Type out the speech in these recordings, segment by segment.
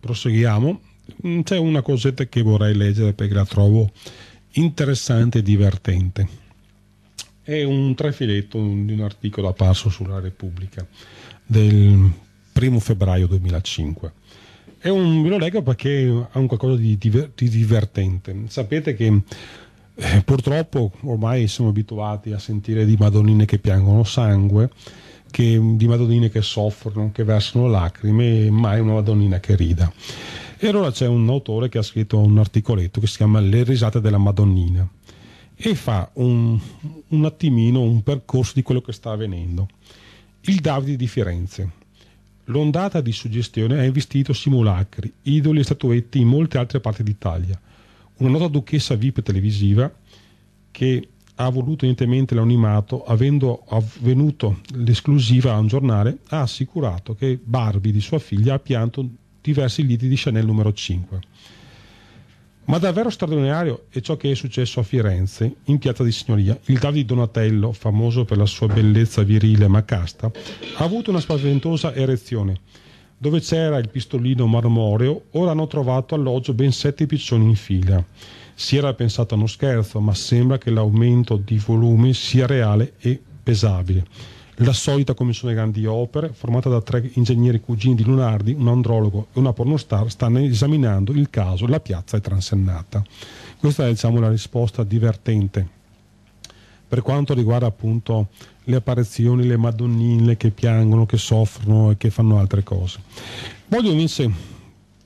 proseguiamo. Mm, c'è una cosetta che vorrei leggere perché la trovo interessante e divertente. È un trefiletto di un articolo apparso sulla Repubblica del primo febbraio 2005. È un, ve lo leggo perché ha un qualcosa di, diver, di divertente. Sapete che eh, purtroppo ormai siamo abituati a sentire di madonnine che piangono sangue che, di madonnine che soffrono, che versano lacrime, mai una madonnina che rida. E allora c'è un autore che ha scritto un articoletto che si chiama Le risate della Madonnina e fa un, un attimino un percorso di quello che sta avvenendo. Il Davide di Firenze. L'ondata di suggestione ha investito simulacri, idoli e statuette in molte altre parti d'Italia. Una nota duchessa VIP televisiva che ha voluto evidentemente l'anonimato, avendo avvenuto l'esclusiva a un giornale, ha assicurato che Barbie di sua figlia ha pianto diversi liti di Chanel numero 5. Ma davvero straordinario è ciò che è successo a Firenze, in piazza di Signoria. Il Davide Donatello, famoso per la sua bellezza virile ma casta, ha avuto una spaventosa erezione. Dove c'era il pistolino marmoreo, ora hanno trovato alloggio ben sette piccioni in fila. Si era pensato a uno scherzo, ma sembra che l'aumento di volumi sia reale e pesabile. La solita commissione grandi opere, formata da tre ingegneri cugini di Lunardi, un andrologo e una pornostar, stanno esaminando il caso La piazza è transennata. Questa è diciamo, la risposta divertente per quanto riguarda appunto le apparizioni, le madonnine che piangono, che soffrono e che fanno altre cose. Voglio invece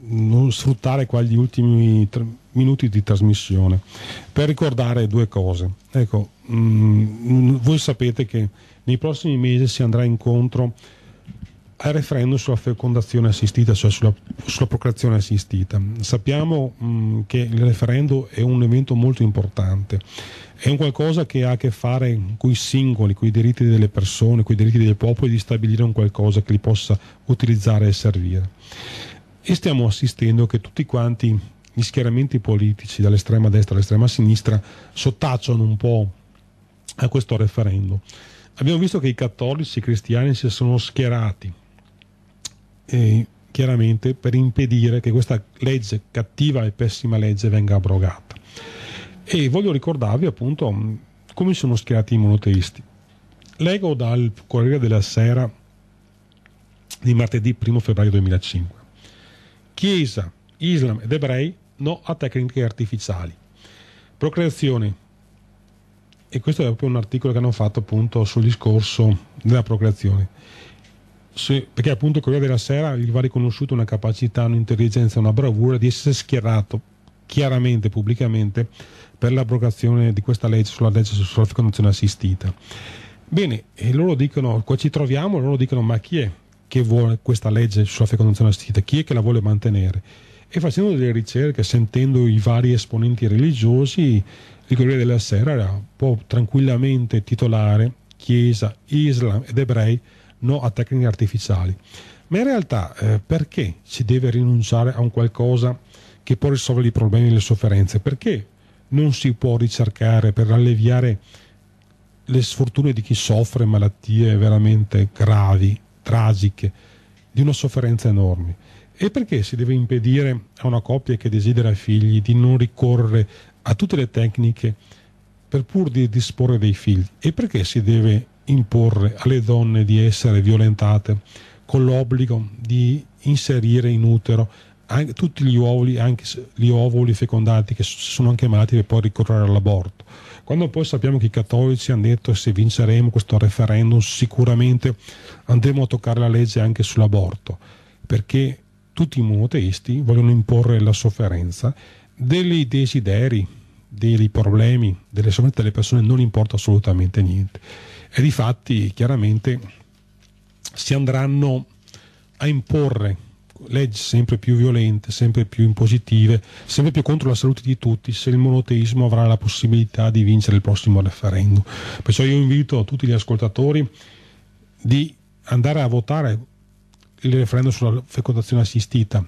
non sfruttare qua gli ultimi minuti di trasmissione per ricordare due cose. Ecco, mh, mm, voi sapete che nei prossimi mesi si andrà incontro al referendum sulla fecondazione assistita, cioè sulla, sulla procreazione assistita. Sappiamo mh, mm, che il referendum è un evento molto importante, è un qualcosa che ha a che fare con i singoli, con i diritti delle persone, con i diritti del popolo di stabilire un qualcosa che li possa utilizzare e servire e stiamo assistendo che tutti quanti gli schieramenti politici dall'estrema destra all'estrema sinistra sottacciano un po' a questo referendum. Abbiamo visto che i cattolici e i cristiani si sono schierati eh, chiaramente per impedire che questa legge, cattiva e pessima legge, venga abrogata. E voglio ricordarvi appunto come sono schierati i monoteisti. Leggo dal Corriere della Sera di martedì 1 febbraio 2005. Chiesa, Islam ed ebrei no a tecniche artificiali. Procreazione. E questo è proprio un articolo che hanno fatto appunto sul discorso della procreazione. Se, perché appunto Corriere della Sera gli va riconosciuta una capacità, un'intelligenza, una bravura di essere schierato chiaramente, pubblicamente, per l'abrogazione di questa legge sulla legge sulla fecondazione assistita. Bene, e loro dicono, qua ci troviamo, loro dicono ma chi è? che vuole questa legge sulla fecondazione assistita, chi è che la vuole mantenere. E facendo delle ricerche, sentendo i vari esponenti religiosi, il Corriere della Sera può tranquillamente titolare Chiesa, Islam ed ebrei no a tecniche artificiali. Ma in realtà eh, perché si deve rinunciare a un qualcosa che può risolvere i problemi e le sofferenze? Perché non si può ricercare per alleviare le sfortune di chi soffre malattie veramente gravi, tragiche, di una sofferenza enorme. E perché si deve impedire a una coppia che desidera figli di non ricorrere a tutte le tecniche per pur di disporre dei figli? E perché si deve imporre alle donne di essere violentate con l'obbligo di inserire in utero anche, tutti gli ovuli, anche gli ovuli fecondati che sono anche malati per poi ricorrere all'aborto. Quando poi sappiamo che i cattolici hanno detto se vinceremo questo referendum sicuramente andremo a toccare la legge anche sull'aborto, perché tutti i monoteisti vogliono imporre la sofferenza dei desideri, dei problemi, delle sofferenze delle persone non importa assolutamente niente. E di fatti chiaramente si andranno a imporre leggi sempre più violente, sempre più impositive, sempre più contro la salute di tutti, se il monoteismo avrà la possibilità di vincere il prossimo referendum. Perciò io invito tutti gli ascoltatori di andare a votare il referendum sulla fecondazione assistita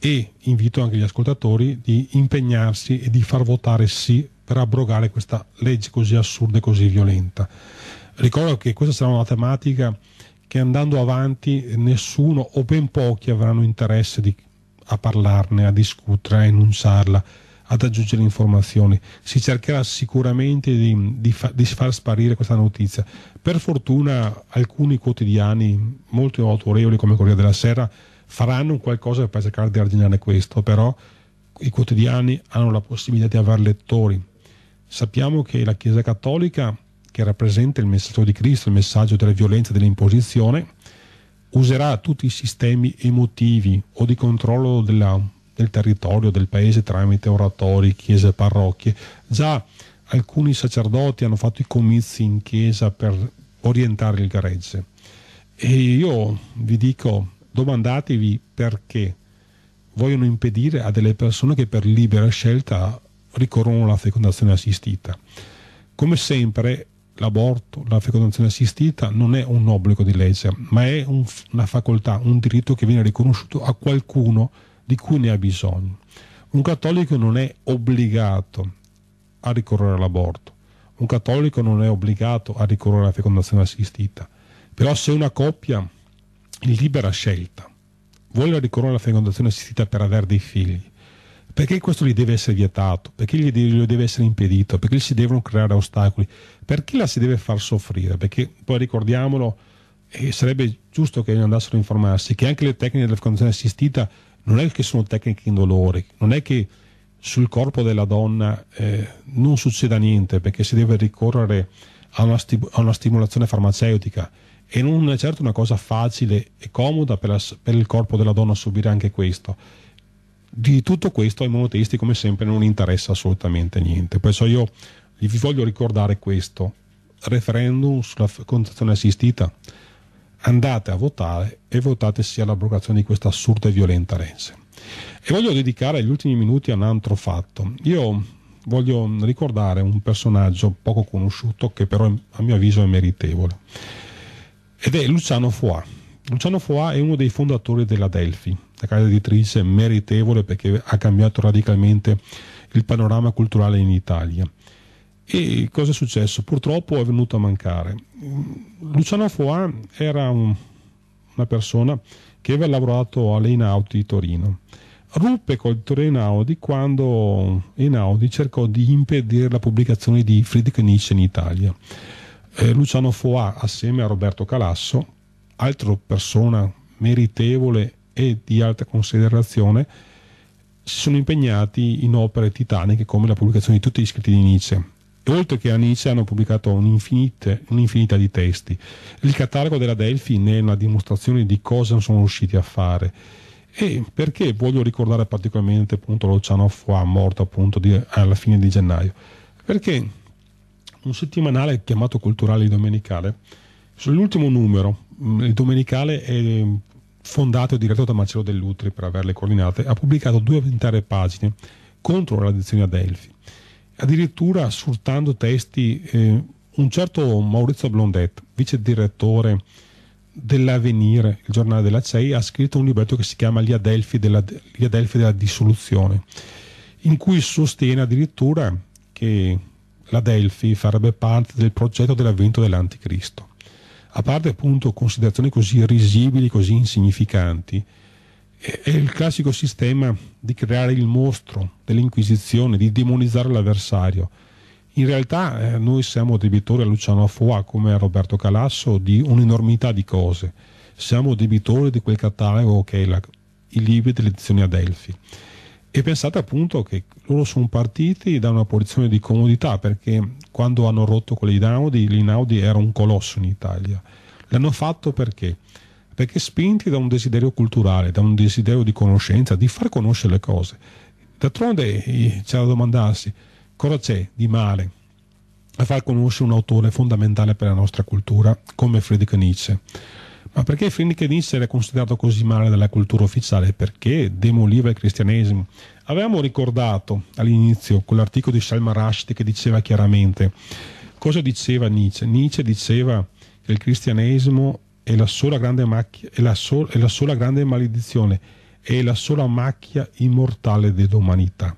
e invito anche gli ascoltatori di impegnarsi e di far votare sì per abrogare questa legge così assurda e così violenta. Ricordo che questa sarà una tematica che andando avanti nessuno o ben pochi avranno interesse di, a parlarne, a discutere, a enunciarla, ad aggiungere informazioni. Si cercherà sicuramente di, di, fa, di far sparire questa notizia. Per fortuna alcuni quotidiani molto autorevoli come Corriere della Sera faranno qualcosa per cercare di arginare questo, però i quotidiani hanno la possibilità di avere lettori. Sappiamo che la Chiesa Cattolica che rappresenta il messaggio di Cristo, il messaggio della violenza, dell'imposizione, userà tutti i sistemi emotivi o di controllo della, del territorio, del paese tramite oratori, chiese, parrocchie. Già alcuni sacerdoti hanno fatto i comizi in chiesa per orientare il Garezze. E io vi dico, domandatevi perché vogliono impedire a delle persone che per libera scelta ricorrono alla fecondazione assistita. Come sempre l'aborto, la fecondazione assistita non è un obbligo di legge, ma è un, una facoltà, un diritto che viene riconosciuto a qualcuno di cui ne ha bisogno. Un cattolico non è obbligato a ricorrere all'aborto, un cattolico non è obbligato a ricorrere alla fecondazione assistita, però se una coppia in libera scelta vuole ricorrere alla fecondazione assistita per avere dei figli, perché questo gli deve essere vietato, perché gli deve, essere impedito, perché gli si devono creare ostacoli, perché la si deve far soffrire, perché poi ricordiamolo, e eh, sarebbe giusto che andassero a informarsi, che anche le tecniche della fecondazione assistita non è che sono tecniche indolori, non è che sul corpo della donna eh, non succeda niente perché si deve ricorrere a una, sti- a una, stimolazione farmaceutica e non è certo una cosa facile e comoda per, la, per il corpo della donna subire anche questo di tutto questo ai monoteisti come sempre non interessa assolutamente niente. Perciò io vi voglio ricordare questo, referendum sulla contrazione assistita, andate a votare e votate sia l'abrogazione di questa assurda e violenta rense E voglio dedicare gli ultimi minuti a un altro fatto. Io voglio ricordare un personaggio poco conosciuto che però a mio avviso è meritevole ed è Luciano Foà. Luciano Foà è uno dei fondatori della Delphi la casa editrice meritevole perché ha cambiato radicalmente il panorama culturale in Italia. E cosa è successo? Purtroppo è venuto a mancare. Luciano Foà era un, una persona che aveva lavorato all'Einaudi di Torino. Ruppe col Torino quando Einaudi cercò di impedire la pubblicazione di Friedrich Nietzsche in Italia. Eh, Luciano Foà, assieme a Roberto Calasso, altro persona meritevole e di alta considerazione si sono impegnati in opere titaniche come la pubblicazione di tutti gli scritti di Nietzsche. E oltre che a Nietzsche hanno pubblicato un'infinità di testi. Il catalogo della Delphi ne è una dimostrazione di cosa sono riusciti a fare. E perché voglio ricordare particolarmente appunto Luciano Foa, morto appunto di, alla fine di gennaio? Perché un settimanale chiamato Culturale Domenicale, sull'ultimo numero, il domenicale è fondato e diretto da Marcello Dell'Utri per averle coordinate, ha pubblicato due intere pagine contro la lezione ad Elfi, addirittura sfruttando testi eh, un certo Maurizio Blondet, vice direttore dell'Avenire, il giornale della CEI, ha scritto un libretto che si chiama Gli Adelfi della, Gli Adelfi della dissoluzione, in cui sostiene addirittura che la Delfi farebbe parte del progetto dell'avvento dell'Anticristo a parte appunto considerazioni così risibili, così insignificanti, è il classico sistema di creare il mostro dell'inquisizione, di demonizzare l'avversario. In realtà eh, noi siamo debitori a Luciano Afua come a Roberto Calasso di un'enormità di cose. Siamo debitori di quel catalogo che è la, i libri delle edizioni Adelphi. E pensate appunto che loro sono partiti da una posizione di comodità perché quando hanno rotto con l'Inaudi, l'Inaudi era un colosso in Italia. L'hanno fatto perché? Perché spinti da un desiderio culturale, da un desiderio di conoscenza, di far conoscere le cose. D'altronde c'è da domandarsi cosa c'è di male a far conoscere un autore fondamentale per la nostra cultura come Friedrich Nietzsche. Ma perché Friedrich era considerato così male dalla cultura ufficiale? Perché demoliva il cristianesimo? Avevamo ricordato all'inizio quell'articolo di Salman Rushdie che diceva chiaramente cosa diceva Nietzsche? Nietzsche diceva che il cristianesimo è la sola grande, macchia, è la sol, è la sola grande maledizione, è la sola macchia immortale dell'umanità.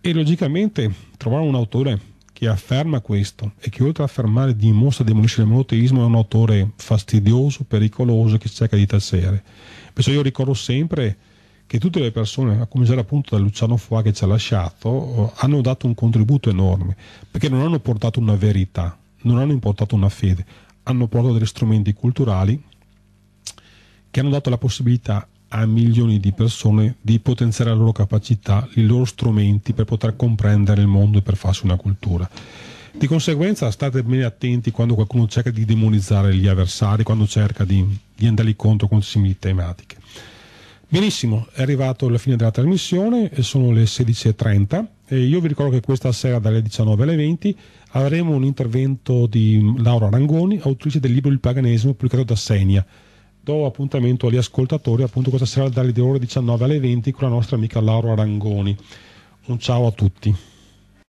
E logicamente trovare un autore che afferma questo e che oltre a affermare dimostra di demolisce il monoteismo è un autore fastidioso, pericoloso che cerca di tassere. Perciò io ricordo sempre che tutte le persone, a cominciare appunto da Luciano Foà che ci ha lasciato, hanno dato un contributo enorme, perché non hanno portato una verità, non hanno importato una fede, hanno portato degli strumenti culturali che hanno dato la possibilità a milioni di persone di potenziare la loro capacità, i loro strumenti per poter comprendere il mondo e per farsi una cultura. Di conseguenza state bene attenti quando qualcuno cerca di demonizzare gli avversari, quando cerca di, di andare incontro con simili tematiche. Benissimo, è arrivato la fine della trasmissione, sono le 16.30 e io vi ricordo che questa sera dalle 19 alle 20 avremo un intervento di Laura Rangoni, autrice del libro Il paganesimo pubblicato da Senia do appuntamento agli ascoltatori appunto questa sera dalle ore 19 alle 20 con la nostra amica Laura Rangoni. Un ciao a tutti.